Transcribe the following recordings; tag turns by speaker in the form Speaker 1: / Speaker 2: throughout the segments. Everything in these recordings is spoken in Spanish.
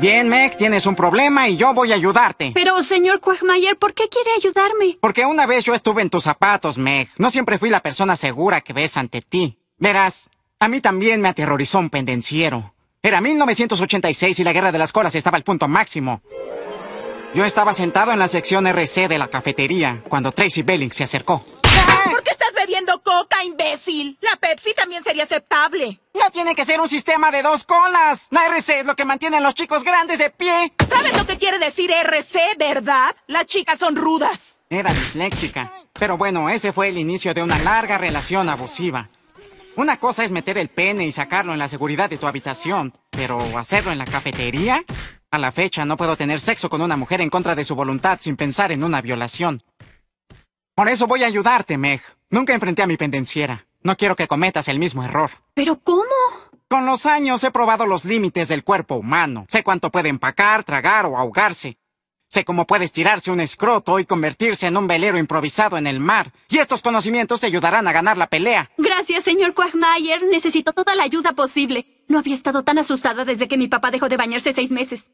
Speaker 1: Bien, Meg, tienes un problema y yo voy a ayudarte. Pero, señor Quagmire, ¿por qué quiere ayudarme? Porque una vez yo estuve en tus zapatos, Meg. No siempre fui la persona segura que ves ante ti. Verás, a mí también me aterrorizó un pendenciero. Era 1986 y la guerra de las colas estaba al punto máximo. Yo estaba sentado en la sección RC de la cafetería cuando Tracy Belling se acercó
Speaker 2: coca, imbécil. La Pepsi también sería aceptable. No tiene que ser un sistema de dos colas. La RC es lo que mantienen los chicos grandes de pie. ¿Sabes lo que quiere decir RC, verdad? Las chicas son rudas.
Speaker 1: Era disléxica. Pero bueno, ese fue el inicio de una larga relación abusiva. Una cosa es meter el pene y sacarlo en la seguridad de tu habitación, pero hacerlo en la cafetería? A la fecha no puedo tener sexo con una mujer en contra de su voluntad sin pensar en una violación. Por eso voy a ayudarte, Meg. Nunca enfrenté a mi pendenciera. No quiero que cometas el mismo error. ¿Pero cómo? Con los años he probado los límites del cuerpo humano. Sé cuánto puede empacar, tragar o ahogarse. Sé cómo puede estirarse un escroto y convertirse en un velero improvisado en el mar. Y estos conocimientos te ayudarán a ganar la pelea.
Speaker 2: Gracias, señor Quagmire. Necesito toda la ayuda posible. No había estado tan asustada desde que mi papá dejó de bañarse seis meses.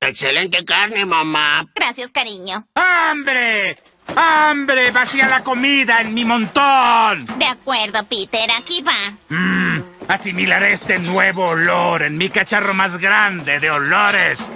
Speaker 2: Excelente carne, mamá. Gracias, cariño. ¡Hambre! ¡Hambre! ¡Vacía la comida en mi montón! De acuerdo, Peter, aquí va.
Speaker 1: Mmm, asimilaré este nuevo olor en mi cacharro más grande de olores.